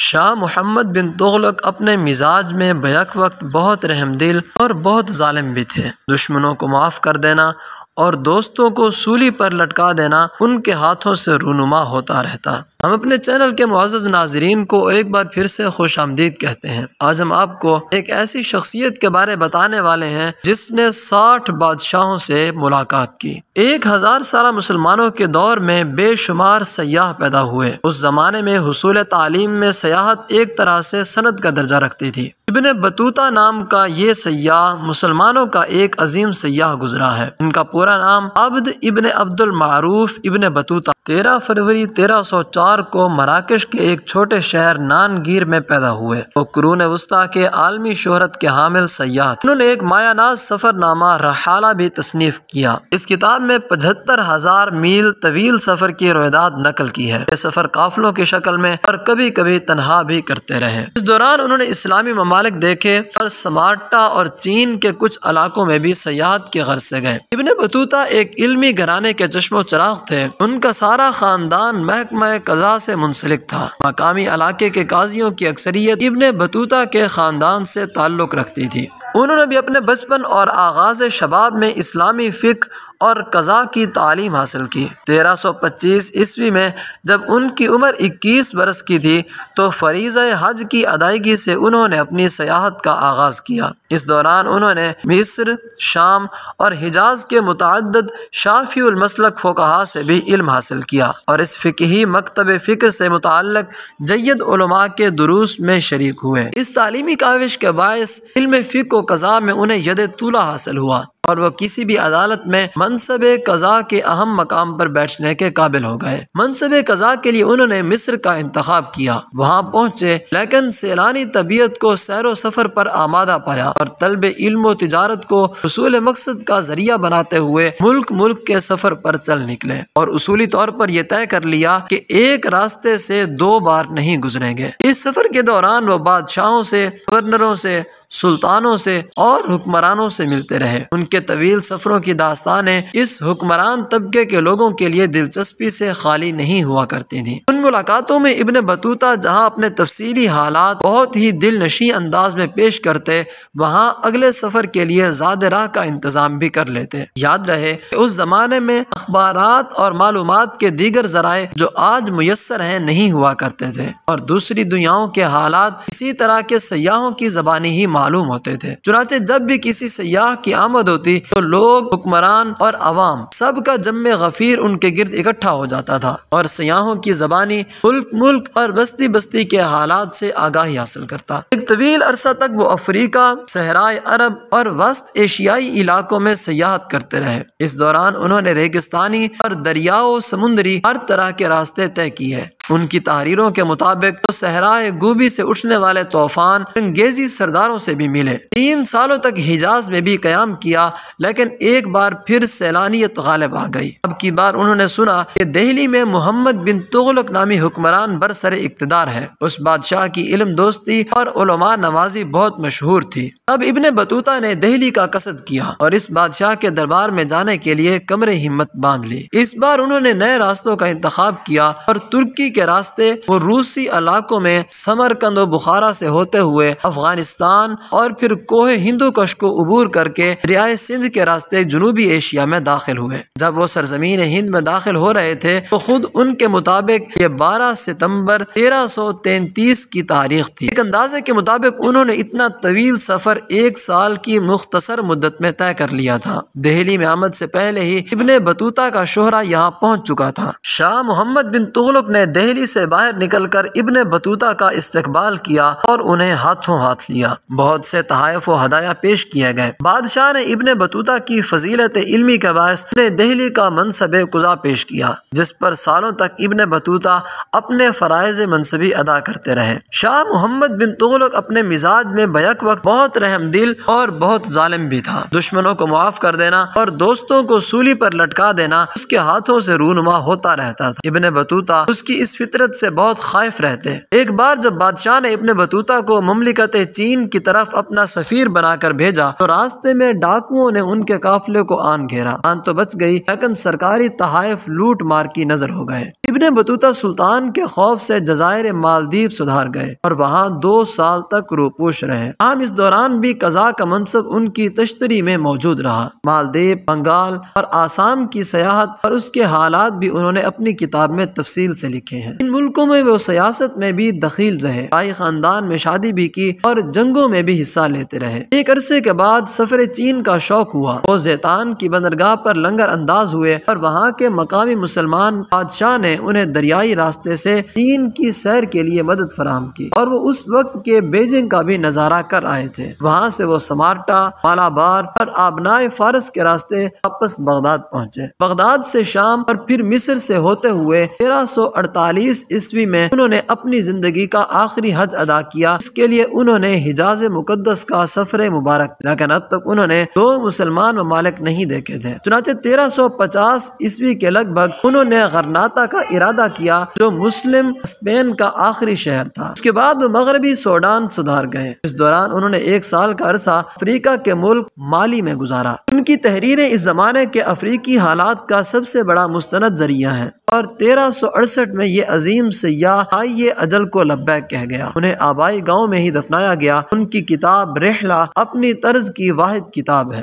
शाह मोहम्मद बिन तुगलक अपने मिजाज में बैक वक्त बहुत रहम दिल और बहुत ालम भी थे दुश्मनों को माफ़ कर देना और दोस्तों को सूली पर लटका देना उनके हाथों से रूनुमा होता रहता हम अपने चैनल के मुआज़ नाजरीन को एक बार फिर से खुश आमदीद कहते हैं आज हम आपको एक ऐसी शख्सियत के बारे बताने वाले हैं जिसने साठ बादशाहों से मुलाकात की एक हज़ार सारा मुसलमानों के दौर में बेशुमार सयाह पैदा हुए उस ज़माने में हसूल तालीम में सयाहत एक तरह से सनत का दर्जा रखती थी इबन बतूता नाम का ये सयाह मुसलमानों का एक अजीम सयाह गुजरा है इनका पूरा नाम अब्द इबन अब्दुल मारूफ इबन बतूता तेरह फरवरी तेरह सौ चार को मराकश के एक छोटे शहर नानगीर में पैदा हुए वो क्रून वस्ता के आलमी शोहरत के हामिल सयाह उन्होंने एक मायानाज सफरनामा रहाला भी तसनीफ किया इस किताब में पचहत्तर हजार मील तवील सफर की रोयदाद नकल की है ये सफर काफलों की शक्ल में और कभी कभी तनहा भी करते रहे इस दौरान उन्होंने इस्लामी ममालिक देखे और समाटा और चीन के कुछ इलाकों में भी सयाहत के घर से गए इबन बतूता एक इल्मी घराने के चश्मो चराग थे उनका सारा खानदान महकमा कजा से मुंसलिक था मकामी इलाके के काजियों की अक्सरियत इबन बतूता के खानदान से ताल्लुक़ रखती थी उन्होंने भी अपने बचपन और आगाज़ शबाब में इस्लामी फ़िक और कज़ा की तालीम हासिल की 1325 ईस्वी में जब उनकी उम्र 21 बरस की थी तो फरीज़ हज की अदायगी से उन्होंने अपनी सयाहत का आगाज़ किया इस दौरान उन्होंने मिस्र शाम और हिजाज के मुतद शाफी फ़ोकहा से भी इल्म हासिल किया और इस फ़िकी मकतब फ़िक्र से मुतल जैद के दुरुस्त में शरीक हुए इस तालीमी काविश के बायस इल्म फ़िक व कज़ा में उन्हें यद तूला हासिल हुआ और वह किसी भी अदालत में मनसब कज़ा के अहम मकाम पर बैठने के काबिल हो गए मनसब कज़ा के लिए उन्होंने मिस्र का इंतखब किया वहाँ पहुँचे लेकिन सैलानी तबीयत को सैर सफ़र पर आमादा पाया और तलब इल्म तजारत को असूल मकसद का जरिया बनाते हुए मुल्क मुल्क के सफ़र पर चल निकले और उसूली तौर पर यह तय कर लिया की एक रास्ते से दो बार नहीं गुजरेंगे इस सफ़र के दौरान वह बादशाहों से गवर्नरों से सुल्तानों से और हुक्मरानों से मिलते रहे उनके तवील सफरों की दास्तानें इस हुक्मरान तबके के लोगों के लिए दिलचस्पी से खाली नहीं हुआ करती थी उन मुलाकातों में इबन बतूता जहाँ अपने तफसीली हालात बहुत ही दिल नशी अंदाज में पेश करते वहाँ अगले सफर के लिए ज़्यादा राह का इंतजाम भी कर लेते याद रहे उस जमाने में अखबार और मालूम के दीगर जराये जो आज मैसर है नहीं हुआ करते थे और दूसरी दुनियाओं के हालात इसी तरह के सयाहों की जबानी ही मालूम होते थे चुनाचे जब भी किसी सयाह की आमद होती तो लोग हुक्मरान और अवाम सब का जम गफीर उनके गिरद इकट्ठा हो जाता था और सयाहों की जबानी मुल्क मुल्क और बस्ती बस्ती के हालात से आगाही हासिल करता एक तवील अरसा तक वो अफ्रीका सहराय अरब और वस्त एशियाई इलाकों में सयाहत करते रहे इस दौरान उन्होंने रेगिस्तानी और दरियाओ समुद्री हर तरह के रास्ते तय किए उनकी तहरीरों के मुताबिक तो सहराए गोभी से उठने वाले तूफान अंगेजी सरदारों से भी मिले तीन सालों तक हिजाज में भी क्याम किया लेकिन एक बार फिर सैलानियत गालिब आ गई अब की बार उन्होंने सुना कि दिल्ली में मोहम्मद बिन तुगलक नामी हुक्मरान बरसरे इकतदार है उस बादशाह की इलम दोस्ती और नवाजी बहुत मशहूर थी अब इबन बतूता ने दिल्ली का कसद किया और इस बादशाह के दरबार में जाने के लिए कमरे हिम्मत बांध ली इस बार उन्होंने नए रास्तों का इंतखाब किया और तुर्की के रास्ते वो रूसी इलाकों में समरकंद और बुखारा से होते हुए अफगानिस्तान और फिर कोह हिंदू कश को अबूर करके रियाय सिंध के रास्ते जुनूबी एशिया में दाखिल हुए जब वो सरजमीन हिंद में दाखिल हो रहे थे तो खुद उनके मुताबिक ये बारह सितम्बर तेरह सौ तैतीस की तारीख थी एक अंदाजे के मुताबिक उन्होंने इतना तवील सफर एक साल की मुख्तसर मुद्दत में तय कर लिया था दहली में आमद से पहले ही इबन बतूता का शोहरा यहाँ पहुँच चुका था शाह मोहम्मद बिन तुगलक ने दहली से बाहर निकल कर इबन बतूता का इस्तकबाल किया और उन्हें हाथों हाथ लिया बहुत से तहफ़ व हदाया पेश किए गए बादशाह ने इबन बतूता की फजीलत इलमी के बायस ने दहली का मनसब गुजा पेश किया जिस पर सालों तक इबन बतूता अपने फ़रज़ मनसबी अदा करते रहे शाह मोहम्मद बिन तुगलक अपने मिजाज में बैक वक्त बहुत रहमदिल और बहुत जालिम भी था दुश्मनों को मुआफ़ कर देना और दोस्तों को सूली पर लटका देना उसके हाथों से रूनुमा होता रहता था इबन बतूता उसकी इस इस फितरत से बहुत खाइफ रहते हैं एक बार जब बादशाह ने अपने बतूता को ममलिकत चीन की तरफ अपना सफ़ीर बनाकर भेजा तो रास्ते में डाकुओं ने उनके काफिले को आन घेरा आन तो बच गई लेकिन सरकारी तहफ लूट मार की नजर हो गए इबन बतूता सुल्तान के खौफ से जजायर मालदीप सुधार गए और वहाँ दो साल तक रूपोश रहे आम इस दौरान भी कजा का मनसब उनकी तश्तरी में मौजूद रहा मालदीप बंगाल और आसाम की सियाहत और उसके हालात भी उन्होंने अपनी किताब में तफसील से लिखे हैं इन मुल्कों में वो सियासत में भी दखील रहे आई खानदान में शादी भी की और जंगों में भी हिस्सा लेते रहे एक अरसे के बाद सफर चीन का शौक हुआ वो जैतान की बंदरगाह पर लंगर अंदाज हुए और वहाँ के मकामी मुसलमान बादशाह ने उन्हें दरियाई रास्ते से चीन की सैर के लिए मदद फराम की और वो उस वक्त के बेजिंग का भी नज़ारा कर आए थे वहाँ से वो समार्टा मालाबार और आबनाए फारस के रास्ते वापस बगदाद पहुँचे बगदाद से शाम और फिर मिस्र से होते हुए तेरह सौ अड़तालीस ईस्वी में उन्होंने अपनी जिंदगी का आखिरी हज अदा किया इसके लिए उन्होंने हिजाज मुकदस का सफर मुबारक लेकिन अब तक उन्होंने दो मुसलमान ममालिक नहीं देखे थे चुनाचे तेरह सौ पचास ईस्वी के लगभग उन्होंने गरनाता का इरादा किया जो मुस्लिम स्पेन का आखिरी शहर था उसके बाद वो मगरबी सोडान सुधार गए इस दौरान उन्होंने एक साल का अरसा अफ्रीका के मुल्क माली में गुजारा उनकी तहरीरें इस जमाने के अफ्रीकी हालात का सबसे बड़ा मुस्तंद जरिया है और तेरह सौ अड़सठ में ये अजीम सयाह आइये अजल को लब्बैक कह गया उन्हें आबाई गाँव में ही दफनाया गया उनकी किताब रेहला अपनी तर्ज की वाहिद किताब है